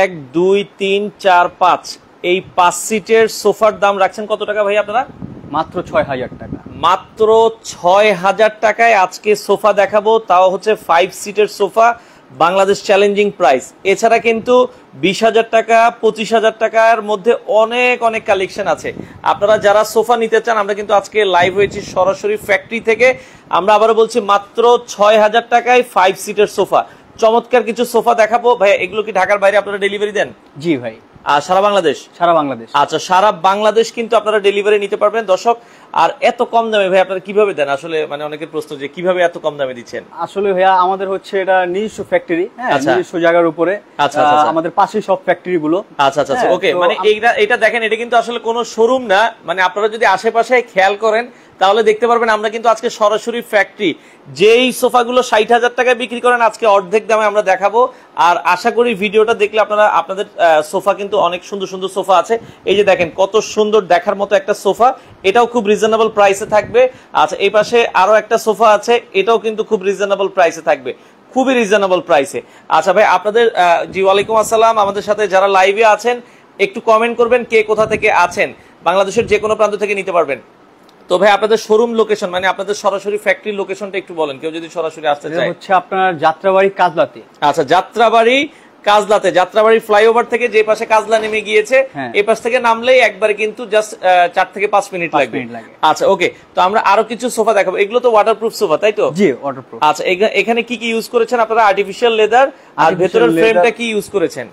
এক দুই তিন চার পাঁচ এই পাঁচ সিটের সোফার দাম রাখছেন কত টাকা ভাই আপনারা মাত্র ছয় হাজার টাকা মাত্র ছয় হাজার টাকায় আজকে সোফা দেখাবো তাও হচ্ছে ফাইভ সিটের সোফা বাংলাদেশ চ্যালেঞ্জিং প্রাইস এছাড়া কিন্তু বিশ হাজার টাকা পঁচিশ হাজার টাকার মধ্যে অনেক অনেক কালেকশন আছে আপনারা যারা সোফা নিতে চান আমরা কিন্তু আজকে লাইভ হয়েছি সরাসরি ফ্যাক্টরি থেকে আমরা আবারও বলছি মাত্র ছয় হাজার টাকায় ফাইভ সিটের সোফা চমৎকার কিছু সোফা দেখাবো ভাই এগুলো কি ঢাকার বাইরে আপনারা ডেলিভারি দেন জি ভাই সারা বাংলাদেশ সারা বাংলাদেশ আচ্ছা সারা বাংলাদেশ কিন্তু আপনারা ডেলিভারি নিতে পারবেন দর্শক আর এত কম দামে ভাই আপনারা কিভাবে দেন আসলে মানে অনেকের প্রশ্ন যে কিভাবে এত কম দামে দিচ্ছেন আসলে ভাইয়া আমাদের হচ্ছে এটা নিজস্ব ফ্যাক্টরি হ্যাঁ আচ্ছা। নিজস্ব জায়গার উপরে আচ্ছা, আচ্ছা, আচ্ছা। আমাদের পাশে সব ফ্যাক্টরি গুলো আচ্ছা আচ্ছা ওকে হ্যাঁ, মানে এইটা এটা দেখেন এটা কিন্তু আসলে কোনো শোরুম না মানে আপনারা যদি আশেপাশে খেয়াল করেন তাহলে দেখতে পারবেন আমরা কিন্তু আজকে সরাসরি ফ্যাক্টরি যেই সোফাগুলো ষাট হাজার টাকায় বিক্রি করেন আজকে অর্ধেক দামে আমরা দেখাবো আর আশা করি ভিডিওটা দেখলে আপনারা আপনাদের সোফা কিন্তু অনেক সুন্দর সুন্দর সোফা আছে এই যে দেখেন কত সুন্দর দেখার মতো একটা সোফা এটাও খুব রিজনেবল প্রাইসে থাকবে আচ্ছা এই পাশে আরো একটা সোফা আছে এটাও কিন্তু খুব রিজনেবল প্রাইসে থাকবে খুবই রিজনেবল প্রাইসে আচ্ছা ভাই আপনাদের জি ওয়ালাইকুম আসসালাম আমাদের সাথে যারা লাইভে আছেন একটু কমেন্ট করবেন কে কোথা থেকে আছেন বাংলাদেশের যে কোনো প্রান্ত থেকে নিতে পারবেন তো ভাই আপনাদের শোরুম লোকেশন মানে আপনাদের সরাসরি ফ্যাক্টরি লোকেশনটা একটু বলেন কেউ যদি সরাসরি আসতে চায় হচ্ছে আপনার যাত্রাবাড়ি কাজলাতে আচ্ছা যাত্রাবাড়ি কাজলাতে যাত্রাবাড়ি ফ্লাইওভার থেকে যে পাশে কাজলা নেমে গিয়েছে হ্যাঁ। এ পাশ থেকে নামলেই একবার কিন্তু জাস্ট চার থেকে পাঁচ মিনিট লাগবে আচ্ছা ওকে তো আমরা আরো কিছু সোফা দেখাবো এগুলো তো প্রুফ সোফা তাই তো জি আচ্ছা এখানে কি কি ইউজ করেছেন আপনারা আর্টিফিশিয়াল লেদার আর ভেতরের ফ্রেমটা কি ইউজ করেছেন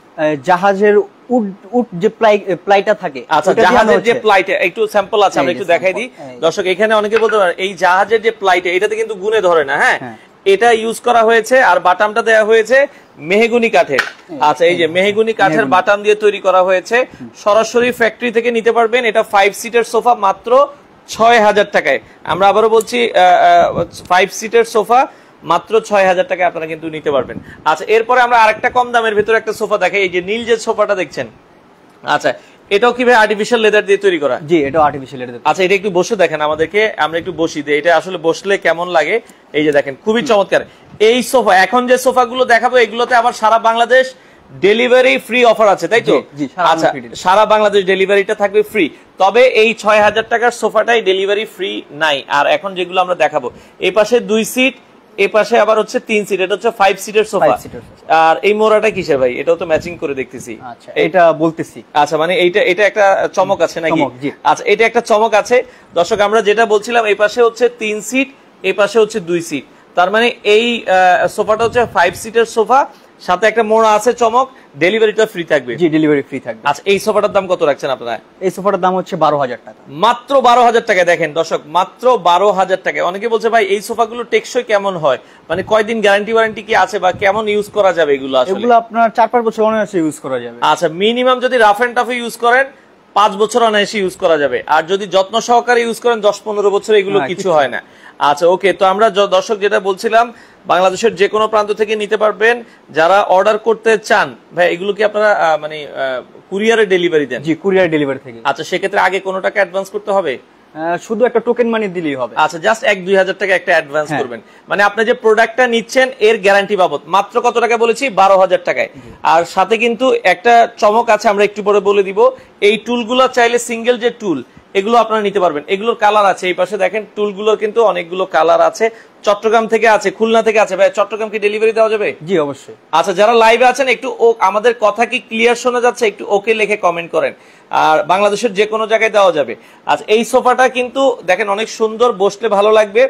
জাহাজের উড উড যে প্লাই প্লাইটা থাকে আচ্ছা জাহাজের যে প্লাইটা একটু স্যাম্পল আছে আমরা একটু দেখাই দিই দর্শক এখানে অনেকে বলতে পারেন এই জাহাজের যে প্লাইটা এটাতে কিন্তু গুনে ধরে না হ্যাঁ, হ্যাঁ। এটা ইউজ করা হয়েছে আর বাটামটা দেয়া হয়েছে মেহেগুনি কাঠের আচ্ছা এই যে হ্যাঁ, মেহেগুনি কাঠের বাটাম দিয়ে তৈরি করা হয়েছে সরাসরি ফ্যাক্টরি থেকে নিতে পারবেন এটা ফাইভ সিটের সোফা মাত্র ছয় হাজার টাকায় আমরা আবারও বলছি ফাইভ সিটের সোফা মাত্র ছয় হাজার টাকায় আপনারা কিন্তু নিতে পারবেন আচ্ছা এরপরে আমরা আরেকটা কম দামের ভেতরে একটা সোফা দেখাই এই যে নীল যে সোফাটা দেখছেন আচ্ছা এটাও কি ভাই আর্টিফিশিয়াল লেদার দিয়ে তৈরি করা জি এটা আর্টিফিশিয়াল লেদার আচ্ছা এটা একটু বসে দেখেন আমাদেরকে আমরা একটু বসি দিই এটা আসলে বসলে কেমন লাগে এই যে দেখেন খুবই চমৎকার এই সোফা এখন যে সোফাগুলো দেখাবো এগুলোতে আবার সারা বাংলাদেশ ডেলিভারি ফ্রি অফার আছে তাই তো আচ্ছা সারা বাংলাদেশ ডেলিভারিটা থাকবে ফ্রি তবে এই ছয় হাজার টাকার সোফাটাই ডেলিভারি ফ্রি নাই আর এখন যেগুলো আমরা দেখাবো এই পাশে দুই সিট এটাও তো ম্যাচিং করে দেখতেছি আচ্ছা, এটা বলতেছি আচ্ছা মানে এইটা এটা একটা চমক আছে নাকি আচ্ছা এটা একটা চমক আছে দর্শক আমরা যেটা বলছিলাম এই পাশে হচ্ছে তিন সিট এই পাশে হচ্ছে দুই সিট তার মানে এই সোফাটা হচ্ছে ফাইভ সিটের সোফা সাথে একটা মোড়া আছে চমক ডেলিভারিটা ফ্রি থাকবে জি ডেলিভারি ফ্রি থাকবে আচ্ছা এই সোফাটার দাম কত রাখছেন আপনারা এই সোফাটার দাম হচ্ছে বারো হাজার টাকা মাত্র বারো হাজার টাকা দেখেন দর্শক মাত্র বারো হাজার টাকা অনেকে বলছে ভাই এই সোফাগুলো টেকসই কেমন হয় মানে কয়দিন গ্যারান্টি ওয়ারেন্টি কি আছে বা কেমন ইউজ করা যাবে এগুলো এগুলো আপনার চার পাঁচ বছর অনেক ইউজ করা যাবে আচ্ছা মিনিমাম যদি রাফ অ্যান্ড টাফ ইউজ করেন পাঁচ বছর অনায়াসে ইউজ করা যাবে আর যদি যত্ন সহকারে ইউজ করেন দশ পনেরো বছর এগুলো কিছু হয় না আচ্ছা ওকে তো আমরা দর্শক যেটা বলছিলাম বাংলাদেশের যে কোনো প্রান্ত থেকে নিতে পারবেন যারা অর্ডার করতে চান ভাই এগুলো কি আপনারা মানে কুরিয়ারে ডেলিভারি দেন জি কুরিয়ার ডেলিভারি থেকে আচ্ছা সেক্ষেত্রে আগে কোনো টাকা অ্যাডভান্স করতে হবে শুধু একটা টোকেন মানি দিলেই হবে আচ্ছা জাস্ট এক দুই হাজার টাকা একটা অ্যাডভান্স করবেন মানে আপনি যে প্রোডাক্টটা নিচ্ছেন এর গ্যারান্টি বাবদ মাত্র কত টাকা বলেছি বারো হাজার টাকায় আর সাথে কিন্তু একটা চমক আছে আমরা একটু পরে বলে দিব এই টুলগুলো চাইলে সিঙ্গেল যে টুল এগুলো আপনারা নিতে পারবেন এগুলোর কালার আছে এই পাশে দেখেন টুলগুলোর কিন্তু অনেকগুলো কালার আছে চট্টগ্রাম থেকে আছে খুলনা থেকে আছে ভাই চট্টগ্রাম কি ডেলিভারি দেওয়া যাবে জি অবশ্যই আচ্ছা যারা লাইভে আছেন একটু আমাদের কথা কি ক্লিয়ার শোনা যাচ্ছে একটু ওকে লিখে কমেন্ট করেন আর বাংলাদেশের যে কোনো জায়গায় দেওয়া যাবে আচ্ছা এই সোফাটা কিন্তু দেখেন অনেক সুন্দর বসলে ভালো লাগবে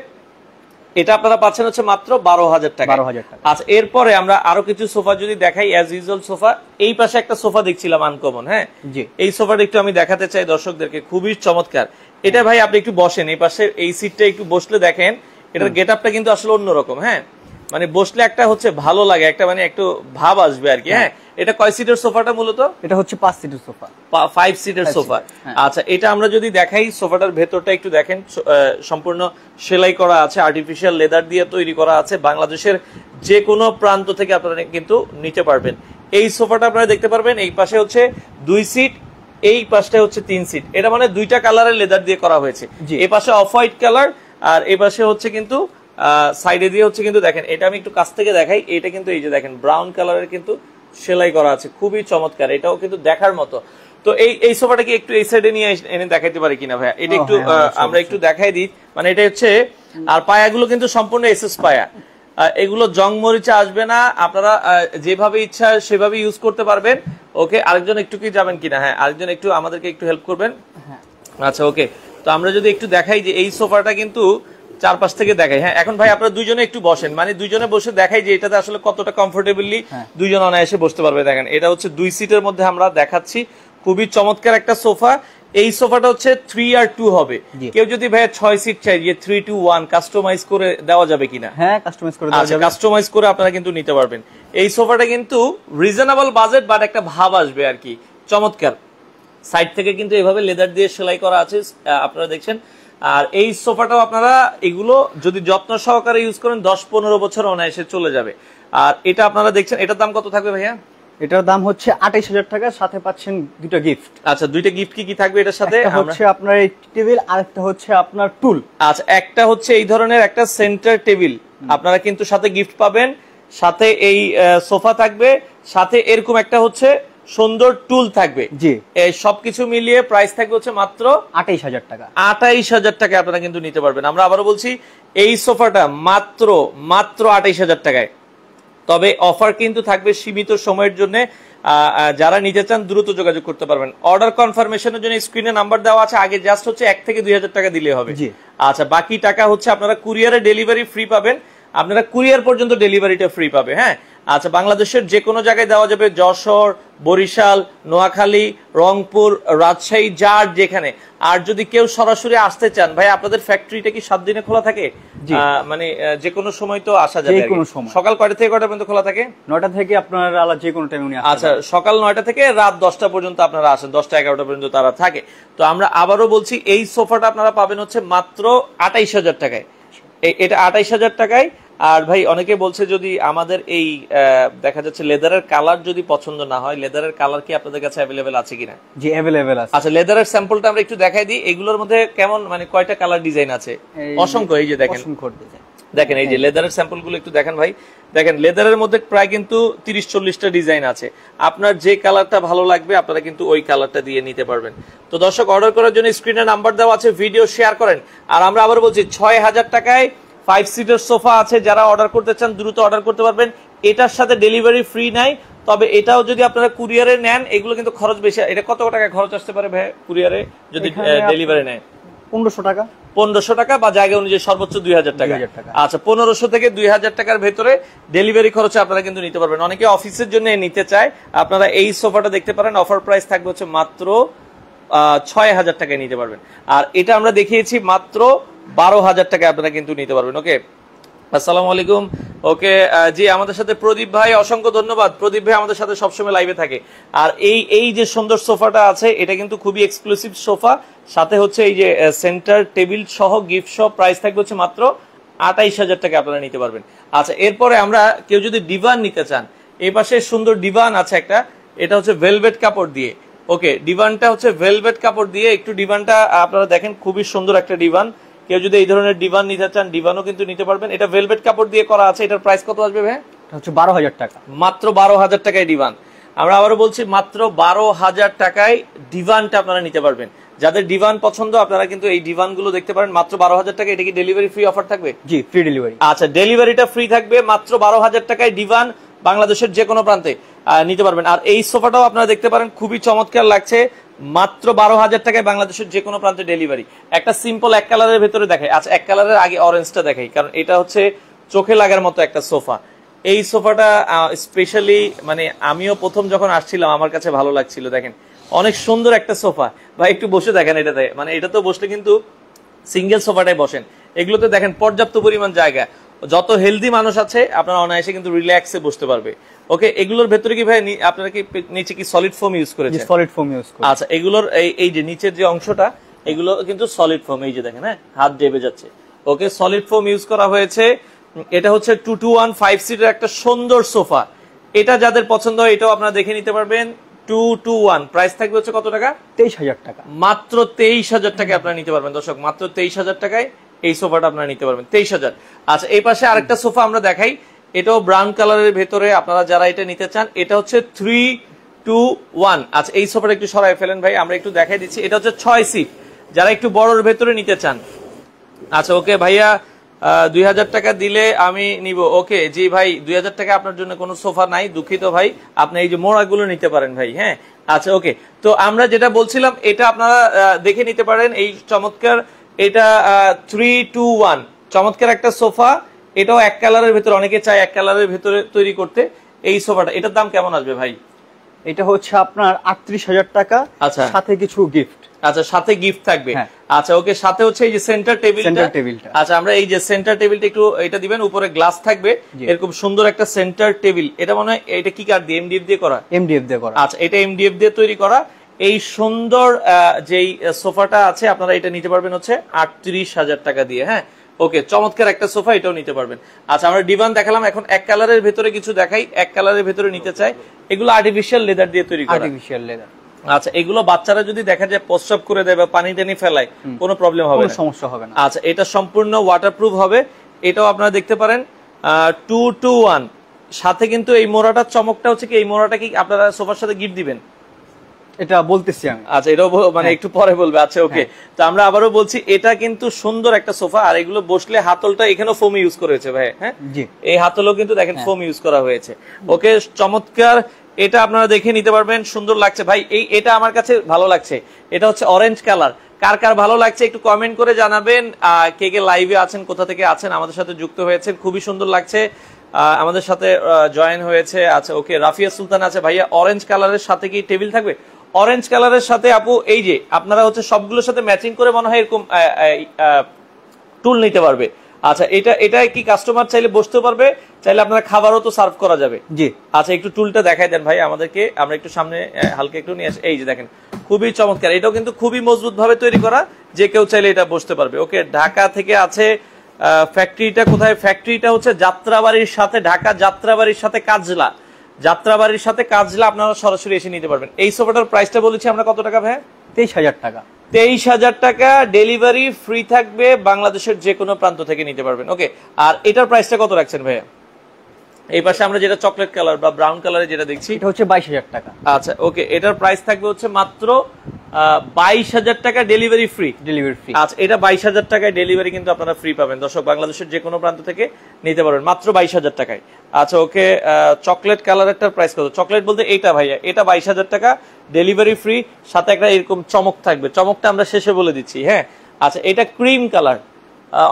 এটা আপনারা পাচ্ছেন হচ্ছে মাত্র বারো হাজার টাকা বারো হাজার টাকা আচ্ছা এরপরে আমরা আরো কিছু সোফা যদি দেখাই অ্যাজ ইউজুয়াল সোফা এই পাশে একটা সোফা দেখছিলাম আনকমন হ্যাঁ জি এই সোফাটা একটু আমি দেখাতে চাই দর্শকদেরকে খুবই চমৎকার এটা ভাই আপনি একটু বসেন এই পাশে এই সিটটা একটু বসলে দেখেন এটার গেট আপটা কিন্তু আসলে অন্যরকম হ্যাঁ মানে বসলে একটা হচ্ছে ভালো লাগে একটা মানে একটু ভাব আসবে আর কি হ্যাঁ, হ্যাঁ? এটা কয় সিটের সোফাটা মূলত এটা হচ্ছে পাঁচ সিটের সোফা ফাইভ সিটের সোফা হ্যাঁ। আচ্ছা এটা আমরা যদি দেখাই সোফাটার ভেতরটা একটু দেখেন সম্পূর্ণ সেলাই করা আছে আর্টিফিশিয়াল লেদার দিয়ে তৈরি করা আছে বাংলাদেশের যে কোনো প্রান্ত থেকে আপনারা কিন্তু নিতে পারবেন এই সোফাটা আপনারা দেখতে পারবেন এই পাশে হচ্ছে দুই সিট এই পাশটা হচ্ছে তিন সিট এটা মানে দুইটা কালারের লেদার দিয়ে করা হয়েছে এ পাশে অফ হোয়াইট কালার আর এই পাশে হচ্ছে কিন্তু সাইডে দিয়ে হচ্ছে কিন্তু দেখেন এটা আমি একটু কাছ থেকে দেখাই এটা কিন্তু এই যে দেখেন ব্রাউন কালারের কিন্তু সেলাই করা আছে খুবই চমৎকার এটাও কিন্তু দেখার মতো তো এই এই সোফাটা কি একটু এই সাইডে নিয়ে এনে দেখাইতে পারি কিনা ভাইয়া এটা একটু হ্যাঁ, আমরা একটু দেখাই দিই মানে এটা হচ্ছে আর পায়াগুলো কিন্তু সম্পূর্ণ এসএস পায়া এগুলো জং মরিচা আসবে না আপনারা যেভাবে ইচ্ছা সেভাবে ইউজ করতে পারবেন ওকে আরেকজন একটু কি যাবেন কিনা হ্যাঁ আরেকজন একটু আমাদেরকে একটু হেল্প করবেন হ্যাঁ। আচ্ছা ওকে তো আমরা যদি একটু দেখাই যে এই সোফাটা কিন্তু চারপাশ থেকে দেখাই হ্যাঁ এখন ভাই আপনারা দুইজনে একটু বসেন মানে দুইজনে বসে দেখাই যে এটাতে আসলে কতটা কমফোর্টেবলি হ্যাঁ। দুইজন অনায়াসে বসতে পারবে দেখেন এটা হচ্ছে দুই সিটের মধ্যে আমরা দেখাচ্ছি খুবই চমৎকার একটা সোফা এই সোফাটা হচ্ছে থ্রি আর টু হবে কেউ যদি ভাইয়া ছয় সিট চাই যে থ্রি টু ওয়ান কাস্টমাইজ করে দেওয়া যাবে কিনা হ্যাঁ কাস্টমাইজ করে কাস্টমাইজ আচ্ছা, করে আপনারা কিন্তু নিতে পারবেন এই সোফাটা কিন্তু রিজনেবল বাজেট বাট একটা ভাব আসবে আর কি চমৎকার সাইড থেকে কিন্তু এভাবে লেদার দিয়ে সেলাই করা আছে আপনারা দেখছেন আর এই সোফাটাও আপনারা এগুলো যদি যত্ন সহকারে ইউজ করেন দশ পনেরো বছর অনায়াসে চলে যাবে আর এটা আপনারা দেখছেন এটার দাম কত থাকবে ভাইয়া এটার দাম হচ্ছে আঠাইশ হাজার টাকা সাথে পাচ্ছেন দুটো গিফট আচ্ছা দুইটা গিফট কি কি থাকবে এটার সাথে হচ্ছে আপনার এই টেবিল আর একটা হচ্ছে আপনার টুল আচ্ছা একটা হচ্ছে এই ধরনের একটা সেন্টার টেবিল আপনারা কিন্তু সাথে গিফট পাবেন সাথে এই সোফা থাকবে সাথে এরকম একটা হচ্ছে সুন্দর টুল থাকবে জি সবকিছু মিলিয়ে প্রাইস থাকবে হচ্ছে মাত্র আঠাইশ হাজার টাকা আঠাইশ হাজার টাকা আপনারা কিন্তু নিতে পারবেন আমরা আবারও বলছি এই সোফাটা মাত্র মাত্র আঠাইশ হাজার টাকায় তবে অফার কিন্তু থাকবে সীমিত সময়ের জন্য যারা নিতে চান দ্রুত যোগাযোগ করতে পারবেন অর্ডার কনফার্মেশনের জন্য স্ক্রিনে নাম্বার দেওয়া আছে আগে জাস্ট হচ্ছে এক থেকে দুই টাকা দিলে হবে আচ্ছা বাকি টাকা হচ্ছে আপনারা কুরিয়ারে ডেলিভারি ফ্রি পাবেন আপনারা কুরিয়ার পর্যন্ত ডেলিভারিটা ফ্রি পাবে হ্যাঁ আচ্ছা বাংলাদেশের যে কোনো জায়গায় দেওয়া যাবে যশোর বরিশাল নোয়াখালী রংপুর রাজশাহী যার যেখানে আর যদি কেউ সরাসরি আসতে চান ভাই আপনাদের ফ্যাক্টরিটা কি সাত দিনে খোলা থাকে মানে যে কোনো সময় তো আসা যাবে সকাল কয়টা থেকে কয়টা পর্যন্ত খোলা থাকে নয়টা থেকে আপনার আলাদা যে কোনো টাইম আচ্ছা সকাল নয়টা থেকে রাত দশটা পর্যন্ত আপনারা আসেন দশটা এগারোটা পর্যন্ত তারা থাকে তো আমরা আবারও বলছি এই সোফাটা আপনারা পাবেন হচ্ছে মাত্র আটাইশ হাজার টাকায় এটা আটাইশ হাজার টাকায় আর ভাই অনেকে বলছে যদি আমাদের এই দেখা যাচ্ছে লেদারের কালার যদি পছন্দ না হয় লেদারের কালার কি আপনাদের কাছে अवेलेबल আছে কিনা জি अवेलेबल আছে আচ্ছা লেদারের স্যাম্পলটা আমরা একটু দেখাই দিই এগুলোর মধ্যে কেমন মানে কয়টা কালার ডিজাইন আছে অসংখ্য এই যে দেখেন অসংখ্য ডিজাইন দেখেন এই যে হ্যাঁ। লেদারের স্যাম্পল গুলো একটু দেখেন ভাই দেখেন লেদারের মধ্যে প্রায় কিন্তু তিরিশ চল্লিশটা ডিজাইন আছে আপনার যে কালারটা ভালো লাগবে আপনারা কিন্তু ওই কালারটা দিয়ে নিতে পারবেন তো দর্শক অর্ডার করার জন্য স্ক্রিনে নাম্বার দেওয়া আছে ভিডিও শেয়ার করেন আর আমরা আবার বলছি ছয় হাজার টাকায় ফাইভ সিটের সোফা আছে যারা অর্ডার করতে চান দ্রুত অর্ডার করতে পারবেন এটার সাথে ডেলিভারি ফ্রি নাই তবে এটাও যদি আপনারা কুরিয়ারে নেন এগুলো কিন্তু খরচ বেশি এটা কত টাকা খরচ আসতে পারে ভাই কুরিয়ারে যদি ডেলিভারি নেয় পনেরোশো টাকা পনেরোশো টাকা বা জায়গা অনুযায়ী সর্বোচ্চ দুই হাজার টাকা আচ্ছা পনেরোশো থেকে দুই হাজার টাকার ভেতরে ডেলিভারি খরচে আপনারা কিন্তু নিতে পারবেন অনেকে অফিসের জন্য নিতে চায় আপনারা এই সোফাটা দেখতে পারেন অফার প্রাইস থাকবে হচ্ছে মাত্র ছয় হাজার টাকায় নিতে পারবেন আর এটা আমরা দেখিয়েছি মাত্র বারো হাজার টাকা আপনারা কিন্তু নিতে পারবেন ওকে আসসালামু আলাইকুম ওকে জি আমাদের সাথে প্রদীপ ভাই অসংখ্য ধন্যবাদ প্রদীপ ভাই আমাদের সাথে সবসময় লাইভে থাকে আর এই এই যে সুন্দর সোফাটা আছে এটা কিন্তু খুবই এক্সক্লুসিভ সোফা সাথে হচ্ছে এই যে সেন্টার টেবিল সহ গিফট সহ প্রাইস থাকবে হচ্ছে মাত্র আটাইশ হাজার টাকা আপনারা নিতে পারবেন আচ্ছা এরপরে আমরা কেউ যদি ডিভান নিতে চান এই পাশে সুন্দর ডিভান আছে একটা এটা হচ্ছে ভেলভেট কাপড় দিয়ে ওকে ডিভানটা হচ্ছে ভেলভেট কাপড় দিয়ে একটু ডিভানটা আপনারা দেখেন খুবই সুন্দর একটা ডিভান কেউ যদি এই ধরনের ডিভান নিতে চান ডিভানও কিন্তু নিতে পারবেন এটা ভেলভেট কাপড় দিয়ে করা আছে এটার প্রাইস কত আসবে ভাই হচ্ছে বারো হাজার টাকা মাত্র বারো হাজার টাকায় ডিভান আমরা আবারও বলছি মাত্র বারো হাজার টাকায় ডিভানটা আপনারা নিতে পারবেন যাদের ডিভান পছন্দ আপনারা কিন্তু এই ডিভান গুলো দেখতে পারেন মাত্র বারো হাজার টাকা এটা কি ডেলিভারি ফ্রি অফার থাকবে জি ফ্রি ডেলিভারি আচ্ছা ডেলিভারিটা ফ্রি থাকবে মাত্র বারো হাজার টাকায় ডিভান বাংলাদেশের যে কোনো প্রান্তে নিতে পারবেন আর এই সোফাটাও আপনারা দেখতে পারেন খুবই চমৎকার লাগছে মাত্র বারো হাজার টাকায় বাংলাদেশের যে কোনো প্রান্তে ডেলিভারি একটা সিম্পল এক কালারের ভেতরে দেখায় আচ্ছা এক কালারের আগে অরেঞ্জটা দেখাই কারণ এটা হচ্ছে চোখে লাগার মতো একটা সোফা এই সোফাটা স্পেশালি মানে আমিও প্রথম যখন আসছিলাম আমার কাছে ভালো লাগছিল দেখেন অনেক সুন্দর একটা সোফা বা একটু বসে দেখেন এটাতে মানে এটা তো বসলে কিন্তু সিঙ্গেল সোফাটাই বসেন এগুলোতে দেখেন পর্যাপ্ত পরিমাণ জায়গা যত হেলদি মানুষ আছে আপনারা অনায়াসে কিন্তু রিল্যাক্সে বসতে পারবে ওকে এগুলোর ভেতরে কি ভাই আপনারা কি নিচে কি সলিড ফোম ইউজ করেছেন সলিড ফোম ইউজ করেছেন আচ্ছা এগুলোর এই এই যে নিচের যে অংশটা এগুলো কিন্তু সলিড ফোম এই যে দেখেন হ্যাঁ হাত দেবে যাচ্ছে ওকে সলিড ফোম ইউজ করা হয়েছে এটা হচ্ছে 2215 সিটের একটা সুন্দর সোফা এটা যাদের পছন্দ হয় এটাও আপনারা দেখে নিতে পারবেন টু টু ওয়ান প্রাইস থাকবে হচ্ছে কত টাকা তেইশ হাজার টাকা মাত্র তেইশ হাজার টাকা আপনারা নিতে পারবেন দর্শক মাত্র তেইশ হাজার টাকায় এই সোফাটা আপনারা নিতে পারবেন তেইশ হাজার আচ্ছা এই পাশে আরেকটা সোফা আমরা দেখাই এটাও ব্রাউন কালারের ভেতরে আপনারা যারা এটা নিতে চান এটা হচ্ছে থ্রি টু ওয়ান আচ্ছা এই সোফাটা একটু সরাই ফেলেন ভাই আমরা একটু দেখাই দিচ্ছি এটা হচ্ছে ছয় সিট যারা একটু বড়োর ভেতরে নিতে চান আচ্ছা ওকে ভাইয়া দুই হাজার টাকা দিলে আমি নিব ওকে জি ভাই দুই হাজার টাকা আপনার জন্য কোনো সোফা নাই দুঃখিত ভাই আপনি এই যে মোড়াগুলো নিতে পারেন ভাই হ্যাঁ আচ্ছা ওকে তো আমরা যেটা বলছিলাম এটা আপনারা দেখে নিতে পারেন এই চমৎকার এটা থ্রি টু ওয়ান চমৎকার একটা সোফা এটাও এক কালারের ভেতরে অনেকে চায় এক কালারের ভেতরে তৈরি করতে এই সোফাটা এটার দাম কেমন আসবে ভাই এটা হচ্ছে আপনার আটত্রিশ হাজার টাকা আচ্ছা সাথে কিছু গিফট আচ্ছা সাথে গিফট থাকবে হ্যাঁ। আচ্ছা ওকে সাথে হচ্ছে এই যে সেন্টার টেবিল সেন্টার টেবিল আচ্ছা আমরা এই যে সেন্টার টেবিলটা একটু এটা দিবেন উপরে গ্লাস থাকবে এরকম সুন্দর একটা সেন্টার টেবিল এটা মনে হয় এটা কি কার দিয়ে এমডিএফ দিয়ে করা এমডিএফ দিয়ে করা আচ্ছা এটা এমডিএফ দিয়ে তৈরি করা এই সুন্দর যেই সোফাটা আছে আপনারা এটা নিতে পারবেন হচ্ছে আটত্রিশ হাজার টাকা দিয়ে হ্যাঁ ওকে চমৎকার একটা সোফা এটাও নিতে পারবেন আচ্ছা আমরা ডিভান দেখালাম এখন এক কালারের ভেতরে কিছু দেখাই এক কালারের ভেতরে নিতে চাই এগুলো আর্টিফিশিয়াল লেদার দিয়ে তৈরি আর্টিফিশিয়াল লেদার আচ্ছা এগুলো বাচ্চারা যদি দেখা যায় প্রস্রাব করে দেয় বা পানি টানি ফেলায় কোনো প্রবলেম হবে না সমস্যা হবে না আচ্ছা এটা সম্পূর্ণ ওয়াটারপ্রুফ হবে এটাও আপনারা দেখতে পারেন টু টু ওয়ান সাথে কিন্তু এই মোড়াটার চমকটা হচ্ছে কি এই মোড়াটা কি আপনারা সোফার সাথে গিফট দিবেন এটা বলতেছি আচ্ছা এটাও মানে হ্যাঁ। একটু পরে বলবে আচ্ছা ওকে হ্যাঁ। তো আমরা আবারও বলছি এটা কিন্তু সুন্দর একটা সোফা আর এগুলো বসলে হাতলটা এখানে ফোম ইউজ করেছে ভাই হ্যাঁ এই হাতলও কিন্তু দেখেন হ্যাঁ। ফোম ইউজ করা হয়েছে ওকে চমৎকার এটা আপনারা দেখে নিতে পারবেন সুন্দর লাগছে ভাই এই এটা আমার কাছে ভালো লাগছে এটা হচ্ছে অরেঞ্জ কালার কার কার ভালো লাগছে একটু কমেন্ট করে জানাবেন কে কে লাইভে আছেন কোথা থেকে আছেন আমাদের সাথে যুক্ত হয়েছে খুবই সুন্দর লাগছে আমাদের সাথে জয়েন হয়েছে আচ্ছা ওকে রাফিয়া সুলতান আছে ভাইয়া অরেঞ্জ কালারের সাথে কি টেবিল থাকবে অরেঞ্জ কালারের সাথে আপু এই যে আপনারা হচ্ছে সবগুলোর সাথে ম্যাচিং করে মনে হয় এরকম টুল নিতে পারবে আচ্ছা এটা এটা কি কাস্টমার চাইলে বসতে পারবে চাইলে আপনারা খাবারও তো সার্ভ করা যাবে জি আচ্ছা একটু টুলটা দেখাই দেন ভাই আমাদেরকে আমরা একটু সামনে হালকা একটু নিয়ে আসি এই যে দেখেন খুবই চমৎকার এটাও কিন্তু খুবই মজবুত ভাবে তৈরি করা যে কেউ চাইলে এটা বসতে পারবে ওকে ঢাকা থেকে আছে ফ্যাক্টরিটা কোথায় ফ্যাক্টরিটা হচ্ছে যাত্রাবাড়ির সাথে ঢাকা যাত্রাবাড়ির সাথে কাজলা যাত্রাবাড়ির সাথে দিলে আপনারা সরাসরি এসে নিতে পারবেন এই সোফাটার প্রাইসটা বলেছি আমরা কত টাকা ভাই তেইশ হাজার টাকা তেইশ হাজার টাকা ডেলিভারি ফ্রি থাকবে বাংলাদেশের যে কোনো প্রান্ত থেকে নিতে পারবেন ওকে আর এটার প্রাইসটা কত রাখছেন ভাইয়া এই পাশে আমরা যেটা চকলেট কালার বা ব্রাউন কালারে যেটা দেখছি এটা হচ্ছে বাইশ হাজার টাকা আচ্ছা ওকে এটার প্রাইস থাকবে হচ্ছে মাত্র বাইশ হাজার টাকা ডেলিভারি ফ্রি ডেলিভারি ফ্রি আচ্ছা এটা বাইশ হাজার টাকায় ডেলিভারি কিন্তু আপনারা ফ্রি পাবেন দর্শক বাংলাদেশের যে কোনো প্রান্ত থেকে নিতে পারবেন মাত্র বাইশ হাজার টাকায় আচ্ছা ওকে চকলেট কালার একটা প্রাইস কত চকলেট বলতে এইটা ভাইয়া এটা বাইশ হাজার টাকা ডেলিভারি ফ্রি সাথে একটা এরকম চমক থাকবে চমকটা আমরা শেষে বলে দিচ্ছি হ্যাঁ আচ্ছা এটা ক্রিম কালার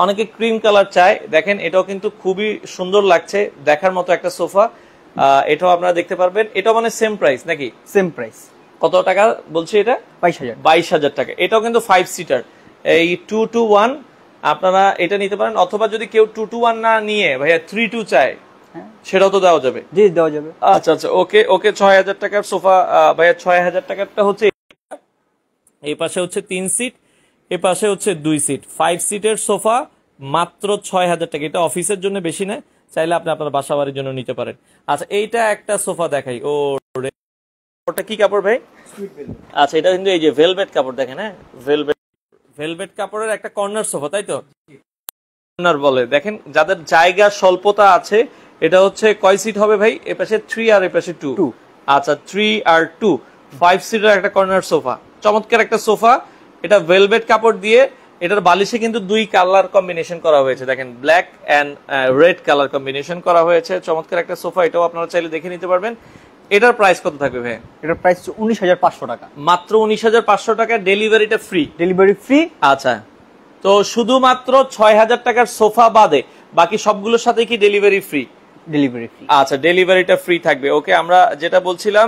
অনেকে ক্রিম কালার চায় দেখেন এটাও কিন্তু খুবই সুন্দর লাগছে দেখার মতো একটা সোফা এটাও আপনারা দেখতে পারবেন এটা মানে সেম প্রাইস নাকি সেম প্রাইস কত টাকা বলছি এটা বাইশ হাজার বাইশ হাজার টাকা এটাও কিন্তু ফাইভ সিটার এই টু টু ওয়ান আপনারা এটা নিতে পারেন অথবা যদি কেউ টু টু ওয়ান না নিয়ে ভাইয়া থ্রি টু চায় হ্যাঁ। সেটাও তো দেওয়া যাবে আচ্ছা আচ্ছা ওকে ওকে ছয় হাজার টাকার সোফা ভাইয়া ছয় হাজার টাকারটা হচ্ছে এই পাশে হচ্ছে তিন সিট এ পাশে হচ্ছে দুই সিট ফাইভ সিটের সোফা মাত্র ছয় হাজার টাকা এটা অফিসের জন্য বেশি না চাইলে আপনি আপনার বাসা জন্য নিতে পারেন আচ্ছা এইটা একটা সোফা দেখাই ও কাপড়টা কি কাপড় ভাই আচ্ছা এটা কিন্তু এই যে ভেলভেট কাপড় দেখেন হ্যাঁ ভেলভেট ভেলভেট কাপড়ের একটা কর্নার সোফা তাই তো কর্নার বলে দেখেন যাদের জায়গা স্বল্পতা আছে এটা হচ্ছে কয় সিট হবে ভাই এপাশে থ্রি আর এপাশে টু আচ্ছা থ্রি আর টু ফাইভ সিটের একটা কর্নার সোফা চমৎকার একটা সোফা এটা ভেলভেট কাপড় দিয়ে এটার বালিশে কিন্তু দুই কালার কম্বিনেশন করা হয়েছে দেখেন black and red colour combination করা হয়েছে চমৎকার একটা সোফা এটাও আপনারা চাইলে দেখে নিতে পারবেন এটার প্রাইস কত থাকবে ভাই এটার প্রাইস উনিশ হাজার পাঁচশো টাকা মাত্র উনিশ হাজার পাঁচশো টাকা ডেলিভারিটা ফ্রি ডেলিভারি ফ্রি আচ্ছা তো শুধুমাত্র ছয় হাজার টাকার সোফা বাদে বাকি সবগুলোর সাথে কি ডেলিভারি ফ্রি ডেলিভারি ফ্রি আচ্ছা ডেলিভারিটা ফ্রি থাকবে ওকে আমরা যেটা বলছিলাম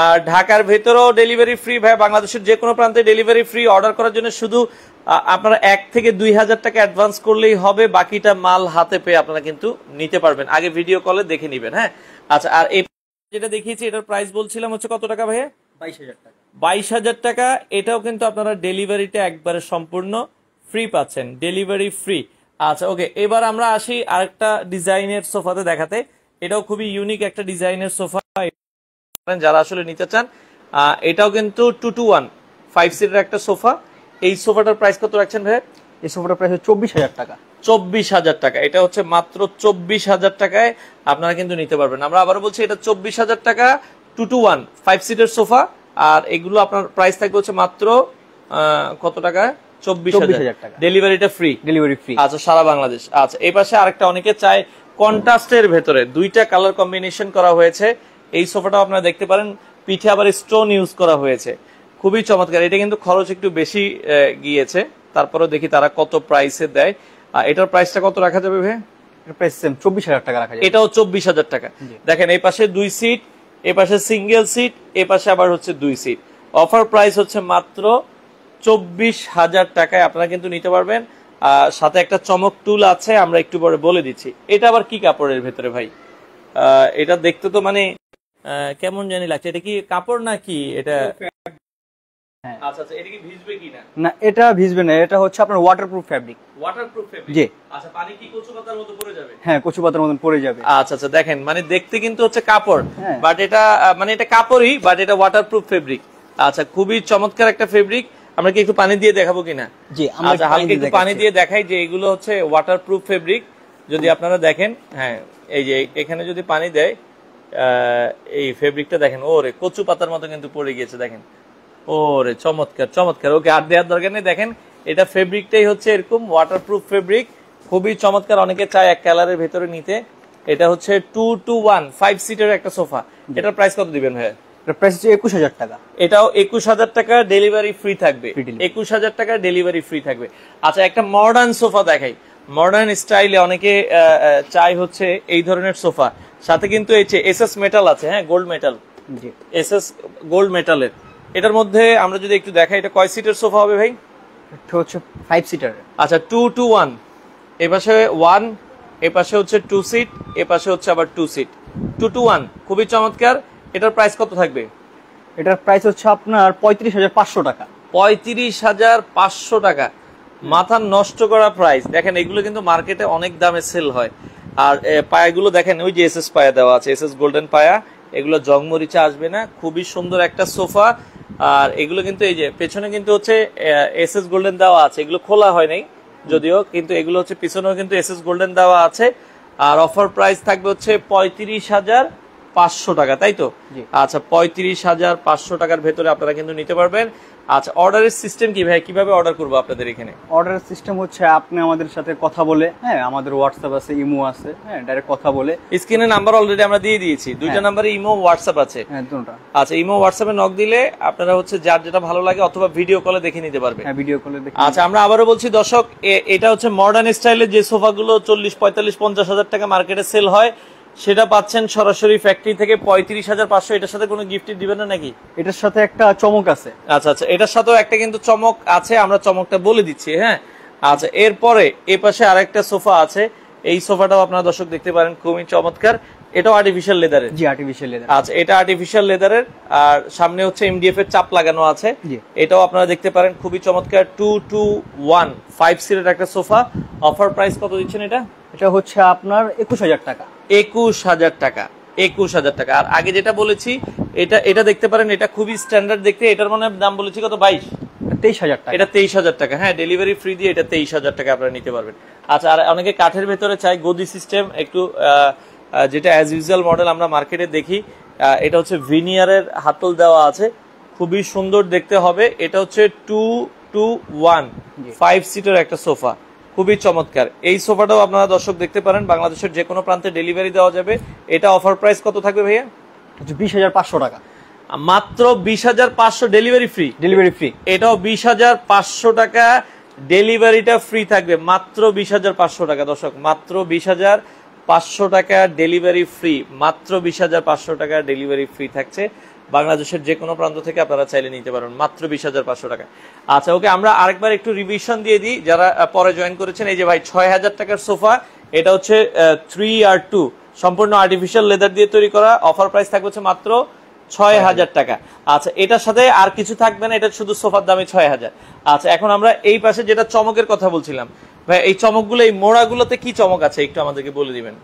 আর ঢাকার ভেতরেও ডেলিভারি ফ্রি ভাই বাংলাদেশের যে কোনো প্রান্তে ডেলিভারি ফ্রি অর্ডার করার জন্য শুধু আপনারা এক থেকে দুই হাজার টাকা অ্যাডভান্স করলেই হবে বাকিটা মাল হাতে পেয়ে আপনারা কিন্তু নিতে পারবেন আগে ভিডিও কলে দেখে নেবেন হ্যাঁ আচ্ছা আর যেটা দেখিয়েছি এটার প্রাইস বলছিলাম হচ্ছে কত টাকা ভাইয়া বাইশ হাজার টাকা বাইশ হাজার টাকা এটাও কিন্তু আপনারা ডেলিভারিটা একবারে সম্পূর্ণ ফ্রি পাচ্ছেন ডেলিভারি ফ্রি আচ্ছা ওকে এবার আমরা আসি আরেকটা ডিজাইনের সোফাতে দেখাতে এটাও খুবই ইউনিক একটা ডিজাইনের সোফা যারা আসলে নিতে চান এটাও কিন্তু টু টু ওয়ান ফাইভ সিটের একটা সোফা এই সোফাটার প্রাইস কত রাখছেন ভাইয়া এই সোফাটার প্রাইস চব্বিশ হাজার টাকা চব্বিশ হাজার টাকা এটা হচ্ছে মাত্র চব্বিশ হাজার টাকায় আপনারা কিন্তু নিতে পারবেন আমরা আবার বলছি এটা চব্বিশ হাজার টাকা টু টু ওয়ান ফাইভ সিটের সোফা আর এগুলো আপনার প্রাইস থাকবে হচ্ছে মাত্র কত টাকা চব্বিশ হাজার টাকা ডেলিভারিটা ফ্রি ডেলিভারি ফ্রি আচ্ছা সারা বাংলাদেশ আচ্ছা এই পাশে আরেকটা অনেকে চায় কন্ট্রাস্টের ভেতরে দুইটা কালার কম্বিনেশন করা হয়েছে এই সোফাটা আপনারা দেখতে পারেন পিঠে আবার স্টোন ইউজ করা হয়েছে খুবই চমৎকার এটা কিন্তু খরচ একটু বেশি গিয়েছে তারপরে দেখি তারা কত প্রাইসে দেয় আর এটার প্রাইসটা কত রাখা যাবে ভাই প্রাইস চব্বিশ হাজার টাকা রাখা এটাও চব্বিশ হাজার টাকা দেখেন দুই সিট সিঙ্গেল সিট আবার হচ্ছে দুই সিট অফার প্রাইস হচ্ছে মাত্র চব্বিশ হাজার টাকায় আপনারা কিন্তু নিতে পারবেন সাথে একটা আছে আমরা একটু পরে বলে দিচ্ছি এটা আবার কি কাপড়ের ভেতরে ভাই এটা দেখতে তো মানে কেমন জানি লাগছে এটা কি কাপড় নাকি এটা হ্যাঁ। আচ্ছা, আচ্ছা, আচ্ছা, পানি হ্যাঁ, মানে হ্যাঁ। মানে খুবই চমৎকার একটা ফেব্রিক আমরা কি একটু পানি দিয়ে দেখাবো কিনা আচ্ছা হালকা একটু পানি দিয়ে দেখাই যে এগুলো হচ্ছে ওয়াটারপ্রুফ ফেব্রিক যদি আপনারা দেখেন হ্যাঁ এই যে এখানে যদি পানি দেয় এই ফেব্রিকটা দেখেন ওরে কচু পাতার মতো কিন্তু পড়ে গিয়েছে দেখেন ওরে চমৎকার চমৎকার ওকে আর দেওয়ার দরকার নেই দেখেন এটা ফেব্রিকটাই হচ্ছে এরকম ওয়াটারপ্রুফ ফেব্রিক খুবই চমৎকার অনেকে চায় এক কালারের ভেতরে নিতে এটা হচ্ছে টু টু ওয়ান ফাইভ সিটের একটা সোফা এটার প্রাইস কত দিবেন ভাইয়া প্রাইস হচ্ছে একুশ হাজার টাকা এটাও একুশ হাজার টাকা ডেলিভারি ফ্রি থাকবে একুশ হাজার ডেলিভারি ফ্রি থাকবে আচ্ছা একটা সোফা মডার্ন স্টাইলে অনেকে হচ্ছে এই ধরনের সোফা সাথে কিন্তু এই এস এস মেটাল আছে হ্যাঁ gold metal S S gold মেটালের এটার মধ্যে আমরা যদি একটু দেখাই এটা কয় সিটের সোফা হবে ভাই এটা হচ্ছে ফাইভ সিটার আচ্ছা টু টু ওয়ান এই পাশে ওয়ান এই পাশে হচ্ছে টু সিট এই পাশে হচ্ছে আবার two seat two two one খুবই চমৎকার এটার প্রাইস কত থাকবে এটার প্রাইস হচ্ছে আপনার পঁয়ত্রিশ হাজার পাঁচশো টাকা পঁয়ত্রিশ হাজার পাঁচশো টাকা মাথা নষ্ট করা প্রাইস দেখেন এগুলো কিন্তু মার্কেটে অনেক দামে সেল হয় আর পায়াগুলো দেখেন ওই যে এসএস পায়া দেওয়া আছে এসএস গোল্ডেন পায়া এগুলো জংমরিচা আসবে না খুবই সুন্দর একটা সোফা আর এগুলো কিন্তু এই যে পেছনে কিন্তু হচ্ছে এস এস গোল্ডেন দেওয়া আছে এগুলো খোলা হয় নাই যদিও কিন্তু এগুলো হচ্ছে পিছনেও কিন্তু এস এস গোল্ডেন দেওয়া আছে আর অফার প্রাইস থাকবে হচ্ছে পঁয়ত্রিশ হাজার পাঁচশো টাকা তাই তো আচ্ছা পঁয়ত্রিশ হাজার পাঁচশো টাকার ভেতরে আপনারা কিন্তু নিতে পারবেন আচ্ছা অর্ডারের সিস্টেম কি ভাই কিভাবে অর্ডার করবো আপনাদের এখানে অর্ডারের সিস্টেম হচ্ছে আপনি আমাদের সাথে কথা বলে হ্যাঁ আমাদের হোয়াটসঅ্যাপ আছে ইমো আছে হ্যাঁ ডাইরেক্ট কথা বলে স্ক্রিনে নাম্বার অলরেডি আমরা দিয়ে দিয়েছি হ্যাঁ। দুইটা নাম্বারে ইমো হোয়াটসঅ্যাপ আছে হ্যাঁ দুটো আচ্ছা ইমো হোয়াটসঅ্যাপে নক দিলে আপনারা হচ্ছে যার যেটা ভালো লাগে অথবা ভিডিও কলে দেখে নিতে পারবেন হ্যাঁ ভিডিও কলে দেখে আচ্ছা আমরা আবারও বলছি দর্শক এটা হচ্ছে মডার্ন স্টাইলের যে সোফাগুলো চল্লিশ পঁয়তাল্লিশ পঞ্চাশ হাজার টাকা মার্কেটে সেল হয় সেটা পাচ্ছেন সরাসরি ফ্যাক্টরি থেকে পঁয়ত্রিশ হাজার পাঁচশো এটার সাথে কোনো গিফট দিবেন না নাকি এটার সাথে একটা চমক আছে আচ্ছা আচ্ছা এটার সাথেও একটা কিন্তু চমক আছে আমরা চমকটা বলে দিচ্ছি হ্যাঁ আচ্ছা এরপরে এ পাশে একটা সোফা আছে এই সোফাটাও আপনারা দর্শক দেখতে পারেন খুবই চমৎকার এটাও আর্টিফিশিয়াল লেদারের জি আর্টিফিশিয়াল লেদার আচ্ছা এটা আর্টিফিশিয়াল লেদারের আর সামনে হচ্ছে এমডিএফ এর চাপ লাগানো আছে এটাও আপনারা দেখতে পারেন খুবই চমৎকার টু টু ওয়ান ফাইভ সিটের একটা সোফা অফার প্রাইস কত দিচ্ছেন এটা এটা হচ্ছে আপনার একুশ হাজার টাকা একুশ হাজার টাকা একুশ হাজার টাকা আর আগে যেটা বলেছি এটা এটা দেখতে পারেন এটা খুবই স্ট্যান্ডার্ড দেখতে এটার মনে দাম বলেছি কত বাইশ তেইশ হাজার টাকা এটা তেইশ হাজার টাকা হ্যাঁ ডেলিভারি ফ্রি দিয়ে এটা তেইশ হাজার টাকা নিতে পারবেন আচ্ছা আর অনেকে কাঠের ভেতরে গদি সিস্টেম একটু যেটা অ্যাজ মডেল আমরা মার্কেটে দেখি এটা হচ্ছে ভিনিয়ারের হাতল দেওয়া আছে খুবই সুন্দর দেখতে হবে এটা হচ্ছে টু টু ওয়ান ফাইভ সিটের একটা সোফা খুবই চমৎকার এই সোফাটাও আপনারা দর্শক দেখতে পারেন বাংলাদেশের যে কোনো প্রান্তে ডেলিভারি দেওয়া যাবে এটা অফার প্রাইস কত থাকবে ভাইয়া আচ্ছা, বিশ হাজার পাঁচশো টাকা মাত্র বিশ হাজার পাঁচশো ডেলিভারি ফ্রি ডেলিভারি ফ্রি এটাও বিশ হাজার পাঁচশো টাকা ডেলিভারিটা ফ্রি থাকবে মাত্র বিশ হাজার পাঁচশো টাকা দর্শক মাত্র বিশ হাজার পাঁচশো টাকা ডেলিভারি ফ্রি মাত্র বিশ হাজার পাঁচশো টাকা ডেলিভারি ফ্রি থাকছে বাংলাদেশের যে কোনো প্রান্ত থেকে আপনারা চাইলে নিতে পারেন মাত্র বিশ হাজার পাঁচশো টাকা আচ্ছা ওকে আমরা আরেকবার একটু রিভিশন দিয়ে দিই যারা পরে জয়েন করেছেন এই যে ভাই ছয় হাজার টাকার সোফা এটা হচ্ছে থ্রি আর টু সম্পূর্ণ আর্টিফিশিয়াল লেদার দিয়ে তৈরি করা অফার প্রাইস থাকবে হচ্ছে মাত্র ছয় হাজার টাকা আচ্ছা এটার সাথে আর কিছু থাকবে না এটা শুধু সোফার দামে ছয় হাজার আচ্ছা এখন আমরা এই পাশে যেটা চমকের কথা বলছিলাম ভাই এই চমকগুলো এই মোড়াগুলোতে কি চমক আছে একটু আমাদেরকে বলে দিবেন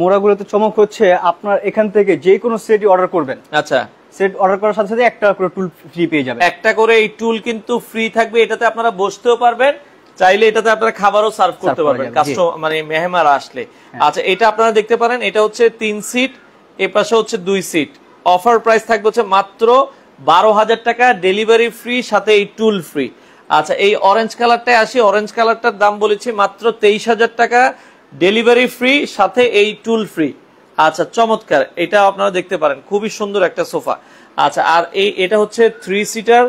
মোড়াগুলোতে চমক হচ্ছে আপনার এখান থেকে যে কোনো সেটই অর্ডার করবেন আচ্ছা সেট অর্ডার করার সাথে সাথে একটা করে টুল ফ্রি পেয়ে যাবেন একটা করে এই টুল কিন্তু ফ্রি থাকবে এটাতে আপনারা বসতেও পারবেন চাইলে এটাতে আপনারা খাবারও সার্ভ করতে পারবেন কাস্টমার মানে মেহমানরা আসলে হ্যাঁ। আচ্ছা এটা আপনারা দেখতে পারেন এটা হচ্ছে তিন সিট এ পাশে হচ্ছে দুই সিট অফার প্রাইস থাকবে হচ্ছে মাত্র বারো হাজার টাকা ডেলিভারি ফ্রি সাথে এই টুল ফ্রি আচ্ছা এই অরেঞ্জ কালারটায় আসি অরেঞ্জ কালারটার দাম বলেছি মাত্র তেইশ হাজার টাকা ডেলিভারি ফ্রি সাথে এই টুল ফ্রি আচ্ছা চমৎকার এটা আপনারা দেখতে পারেন খুবই সুন্দর একটা সোফা আচ্ছা আর এই এটা হচ্ছে থ্রি সিটার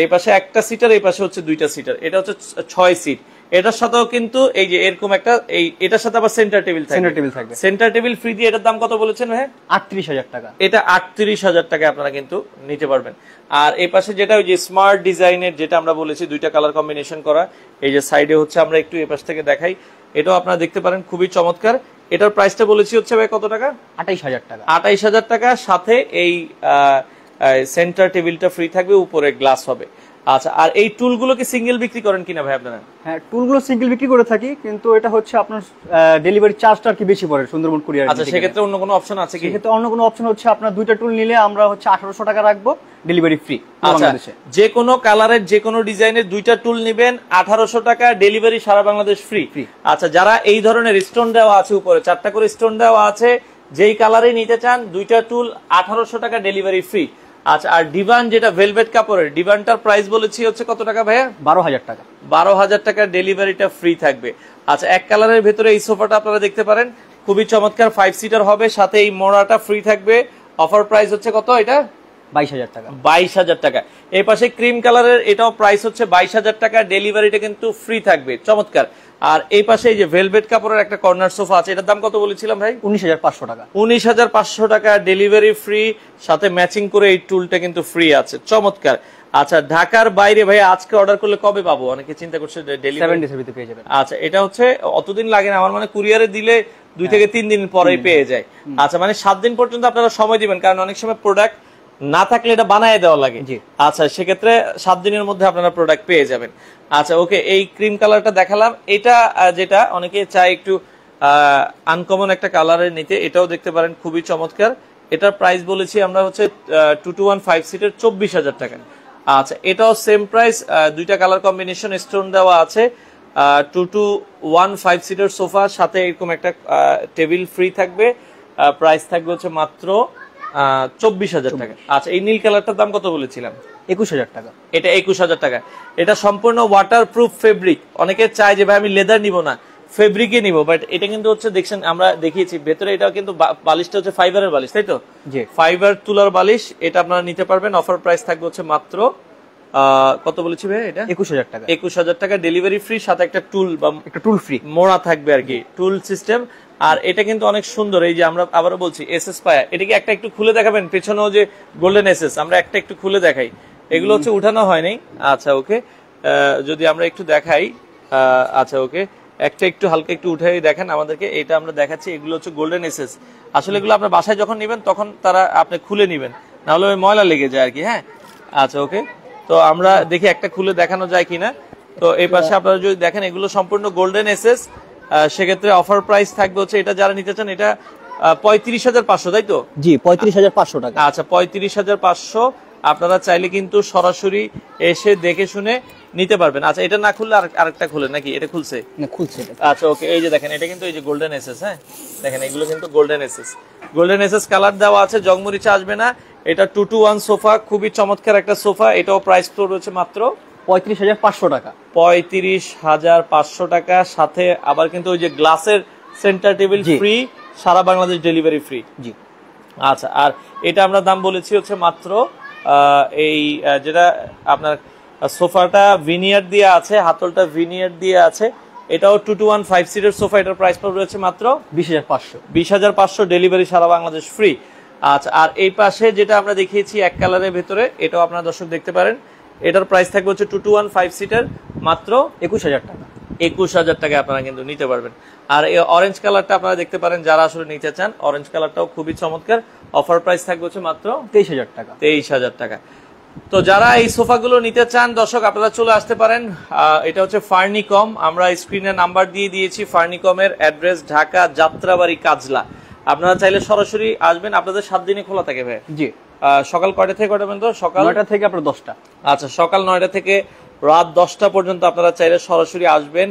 এই পাশে একটা সিটার এই পাশে হচ্ছে দুইটা সিটার এটা হচ্ছে ছয় সিট এটার সাথেও কিন্তু এই যে এরকম একটা এই এটার সাথে আবার সেন্টার টেবিল থাকবে সেন্টার টেবিল থাকবে সেন্টার টেবিল ফ্রি দিয়ে এটার দাম কত বলেছেন ভাই 38000 টাকা এটা 38000 টাকা আপনারা কিন্তু নিতে পারবেন আর এই পাশে যেটা ওই যে স্মার্ট ডিজাইনের যেটা আমরা বলেছি দুইটা কালার কম্বিনেশন করা এই যে সাইডে হচ্ছে আমরা একটু এই পাশ থেকে দেখাই এটাও আপনারা দেখতে পারেন খুবই চমৎকার এটার প্রাইসটা বলেছি হচ্ছে ভাই কত টাকা 28000 টাকা 28000 টাকা সাথে এই সেন্টার টেবিলটা ফ্রি থাকবে উপরে গ্লাস হবে আচ্ছা আর এই টুলগুলো কি সিঙ্গেল বিক্রি করেন কিনা ভাই আপনারা হ্যাঁ টুলগুলো সিঙ্গেল বিক্রি করে থাকি কিন্তু এটা হচ্ছে আপনার ডেলিভারি চার্জটা আর কি বেশি পড়ে সুন্দরবন কুরিয়ার আচ্ছা সেক্ষেত্রে অন্য কোনো অপশন আছে কি সেক্ষেত্রে অন্য কোনো অপশন হচ্ছে আপনার দুইটা টুল নিলে আমরা হচ্ছে আঠারোশো টাকা রাখবো ডেলিভারি আচ্ছা, ফ্রি বাংলাদেশে যে কোনো কালারের যে কোনো ডিজাইনের দুইটা টুল নেবেন আঠারোশো টাকা ডেলিভারি সারা বাংলাদেশ ফ্রি আচ্ছা যারা এই ধরনের স্টোন দেওয়া আছে উপরে চারটা করে স্টোন দেওয়া আছে যেই কালারে নিতে চান দুইটা টুল আঠারোশো টাকা ডেলিভারি ফ্রি আচ্ছা আর ডিভান যেটা ভেলভেট কাপড়ের ডিভানটার প্রাইস বলেছি হচ্ছে কত টাকা ভাইয়া বারো হাজার টাকা বারো হাজার টাকার ডেলিভারিটা ফ্রি থাকবে আচ্ছা এক কালারের ভেতরে এই সোফাটা আপনারা দেখতে পারেন খুবই চমৎকার ফাইভ সিটার হবে সাথে এই মোড়াটা ফ্রি থাকবে অফার প্রাইস হচ্ছে কত এটা বাইশ হাজার টাকা বাইশ হাজার টাকা এর পাশে ক্রিম কালারের এটাও প্রাইস হচ্ছে বাইশ হাজার টাকা ডেলিভারিটা কিন্তু ফ্রি থাকবে চমৎকার আর এই পাশে এই যে ভেলভেট কাপড়ের একটা কর্নার সোফা আছে এটার দাম কত বলেছিলাম ভাই উনিশ হাজার পাঁচশো টাকা উনিশ হাজার পাঁচশো টাকা ডেলিভারি ফ্রি সাথে ম্যাচিং করে এই টুলটা কিন্তু ফ্রি আছে চমৎকার আচ্ছা ঢাকার বাইরে ভাই আজকে অর্ডার করলে কবে পাবো অনেকে চিন্তা করছে পেয়ে যাবেন আচ্ছা এটা হচ্ছে অতদিন লাগে না আমার মানে কুরিয়ারে দিলে দুই হ্যাঁ। থেকে তিন দিন পরেই পেয়ে যায় আচ্ছা মানে সাত দিন পর্যন্ত আপনারা সময় দিবেন কারণ অনেক সময় প্রোডাক্ট না থাকলে এটা বানায় দেওয়া লাগে আচ্ছা সেক্ষেত্রে সাত দিনের মধ্যে আপনারা প্রোডাক্ট পেয়ে যাবেন আচ্ছা ওকে এই ক্রিম কালারটা দেখালাম এটা যেটা অনেকে চায় একটু আনকমন একটা কালারে নিতে এটাও দেখতে পারেন খুবই চমৎকার এটার প্রাইস বলেছি আমরা হচ্ছে টু টু ওয়ান ফাইভ সিটের চব্বিশ হাজার টাকা আচ্ছা এটাও সেম প্রাইস দুইটা কালার কম্বিনেশন স্টোন দেওয়া আছে টু টু ওয়ান ফাইভ সিটের সোফা সাথে এরকম একটা টেবিল ফ্রি থাকবে প্রাইস থাকবে হচ্ছে মাত্র চব্বিশ হাজার টাকা আচ্ছা এই নীল কালারটার দাম কত বলেছিলাম একুশ হাজার টাকা এটা একুশ হাজার টাকা এটা সম্পূর্ণ ওয়াটার প্রুফ ফেব্রিক অনেকে চায় যে ভাই আমি লেদার নিব না ফেব্রিকে নিব বাট এটা কিন্তু হচ্ছে দেখছেন আমরা দেখিয়েছি ভেতরে এটা কিন্তু বালিশটা হচ্ছে ফাইবারের বালিশ তাই তো ফাইবার তুলার বালিশ এটা আপনারা নিতে পারবেন অফার প্রাইস থাকবে হচ্ছে মাত্র কত বলেছি ভাই এটা একুশ হাজার টাকা একুশ হাজার টাকা ডেলিভারি ফ্রি সাথে একটা টুল বা একটা টুল ফ্রি মোড়া থাকবে আর কি টুল সিস্টেম আর এটা কিন্তু অনেক সুন্দর এই যে আমরা আবারও বলছি এস এস পায়া এটা কি একটা একটু খুলে দেখাবেন পেছনেও যে গোল্ডেন এস এস আমরা একটা একটু খুলে দেখাই এগুলো হচ্ছে উঠানো হয়নি আচ্ছা ওকে যদি আমরা একটু দেখাই আচ্ছা ওকে একটা একটু হালকা একটু উঠে দেখেন আমাদেরকে এটা আমরা দেখাচ্ছি এগুলো হচ্ছে গোল্ডেন এসেস আসলে এগুলো আপনার বাসায় যখন নেবেন তখন তারা আপনি খুলে নেবেন নাহলে ওই ময়লা লেগে যায় আর কি হ্যাঁ আচ্ছা ওকে তো আমরা দেখি একটা খুলে দেখানো যায় কিনা তো এই পাশে আপনারা যদি দেখেন এগুলো সম্পূর্ণ গোল্ডেন এসএস সেক্ষেত্রে অফার প্রাইস থাকবে হচ্ছে এটা যারা নিতে চান এটা পঁয়ত্রিশ হাজার পাঁচশো তাই তো জি পঁয়ত্রিশ হাজার পাঁচশো টাকা আচ্ছা পঁয়ত্রিশ হাজার পাঁচশো আপনারা চাইলে কিন্তু সরাসরি এসে দেখে শুনে নিতে পারবেন আচ্ছা এটা না খুললে আরেকটা খুলে নাকি এটা খুলছে খুলছে আচ্ছা ওকে এই যে দেখেন এটা কিন্তু এই যে গোল্ডেন এসএস হ্যাঁ দেখেন এগুলো কিন্তু golden SS golden SS colour দেওয়া আছে জগমরিচা আসবে না এটা টু টু ওয়ান সোফা খুবই চমৎকার একটা সোফা এটাও প্রাইস ফ্লোর রয়েছে মাত্র পঁয়ত্রিশ হাজার পাঁচশো টাকা পঁয়ত্রিশ হাজার পাঁচশো টাকা সাথে আবার কিন্তু ওই যে গ্লাসের সেন্টার টেবিল ফ্রি সারা বাংলাদেশ ডেলিভারি ফ্রি জি আচ্ছা আর এটা আমরা দাম বলেছি হচ্ছে মাত্র এই যেটা আপনার সোফাটা ভিনিয়ার দিয়ে আছে হাতলটা ভিনিয়ার দিয়ে আছে এটাও টু টু ওয়ান ফাইভ সিটের সোফা এটার প্রাইস পড়বে রয়েছে মাত্র বিশ হাজার পাঁচশো বিশ হাজার পাঁচশো ডেলিভারি সারা বাংলাদেশ ফ্রি আচ্ছা আর এই পাশে যেটা আমরা দেখিয়েছি এক কালারের ভেতরে এটাও আপনারা দর্শক দেখতে পারেন এটার প্রাইস থাকবে হচ্ছে টু টু ওয়ান ফাইভ সিটের মাত্র একুশ হাজার টাকা একুশ হাজার টাকা আপনারা কিন্তু নিতে পারবেন আর এই অরেঞ্জ কালারটা আপনারা দেখতে পারেন যারা আসলে নিতে চান অরেঞ্জ কালারটাও খুবই চমৎকার অফার প্রাইস থাকবে হচ্ছে মাত্র তেইশ হাজার টাকা তেইশ হাজার টাকা তো যারা এই সোফাগুলো নিতে চান দর্শক আপনারা চলে আসতে পারেন এটা হচ্ছে ফার্নিকম আমরা স্ক্রিনে নাম্বার দিয়ে দিয়েছি ফার্নিকমের অ্যাড্রেস ঢাকা যাত্রাবাড়ি কাজলা আপনারা চাইলে সরাসরি আসবেন আপনাদের সাত দিনই খোলা থাকে ভাই জি সকাল কয়টা থেকে কয়টা পর্যন্ত সকাল নয়টা থেকে আপনার দশটা আচ্ছা সকাল নয়টা থেকে রাত দশটা পর্যন্ত আপনারা চাইলে সরাসরি আসবেন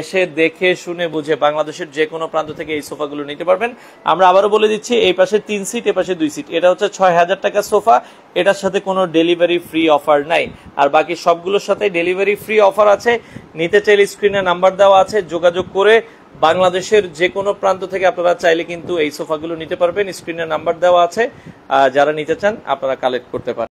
এসে দেখে শুনে বুঝে বাংলাদেশের যে কোনো প্রান্ত থেকে এই সোফাগুলো নিতে পারবেন আমরা আবারও বলে দিচ্ছি এই পাশে তিন সিট এ পাশে দুই সিট এটা হচ্ছে ছয় হাজার টাকা সোফা এটার সাথে কোনো ডেলিভারি ফ্রি অফার নাই আর বাকি সবগুলোর সাথে ডেলিভারি ফ্রি অফার আছে নিতে চাইলে স্ক্রিনে নাম্বার দেওয়া আছে যোগাযোগ করে বাংলাদেশের যে কোনো প্রান্ত থেকে আপনারা চাইলে কিন্তু এই সোফাগুলো নিতে পারবেন স্ক্রিনে নাম্বার দেওয়া আছে যারা নিতে চান আপনারা কালেক্ট করতে পারেন